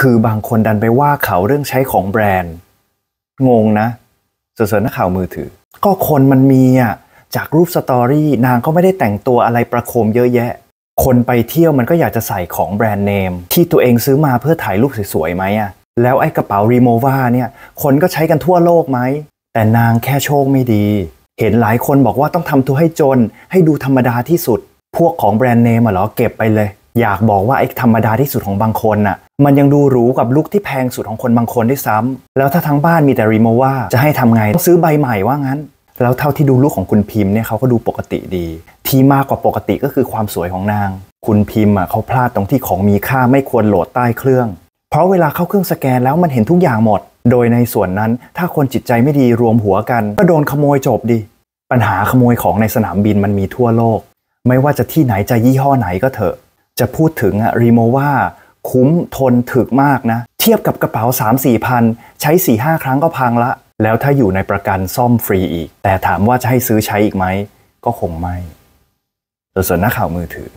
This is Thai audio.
คือบางคนดันไปว่าเขาเรื่องใช้ของแบรนด์ งงนะเสนอนักข่าวมือถือ ก็คนมันมีอ่ะจากรูปสตอรี่นางก็ไม่ได้แต่งตัวอะไรประโคมเยอะแยะ คนไปเที่ยวมันก็อยากจะใส่ของแบรนด์เนม ที่ตัวเองซื้อมาเพื่อถ่ายรูปสวยๆไหมอ่ะแล้วไอ้กระเป๋ารีโมวาเนี่ยคนก็ใช้กันทั่วโลกไหม แต่นางแค่โชคไม่ดี เห็นหลายคนบอกว่าต้องทำตัวให้จนให้ดูธรรมดาที่สุด พวกของแบรนด์เนมเหรอเก็บไปเลยอยากบอกว่าไอ้ธรรมดาที่สุดของบางคนน่ะ มันยังดูหรูกับลุกที่แพงสุดของคนบางคนด้วยซ้ำ แล้วถ้าทั้งบ้านมีแต่รีโมว่าจะให้ทำไงต้องซื้อใบใหม่ว่างั้น แล้วเท่าที่ดูลุกของคุณพิมพ์เนี่ยเขาก็ดูปกติดี ที่มากกว่าปกติก็คือความสวยของนาง คุณพิมพ์อ่ะเขาพลาดตรงที่ของมีค่าไม่ควรโหลดใต้เครื่อง เพราะเวลาเข้าเครื่องสแกนแล้วมันเห็นทุกอย่างหมด โดยในส่วนนั้นถ้าคนจิตใจไม่ดีรวมหัวกันก็โดนขโมยจบดิปัญหาขโมยของในสนามบินมันมีทั่วโลก ไม่ว่าจะที่ไหนจะยี่ห้อไหนก็เถอะจะพูดถึงอะรีโมว่า คุ้มทนถึกมากนะ เทียบกับกระเป๋า 3 4พัน ใช้ 4 5 ครั้งก็พังละ แล้วถ้าอยู่ในประกันซ่อมฟรีอีก แต่ถามว่าจะให้ซื้อใช้อีกไหมก็คงไม่ส่วนหน้าข่าวมือถือ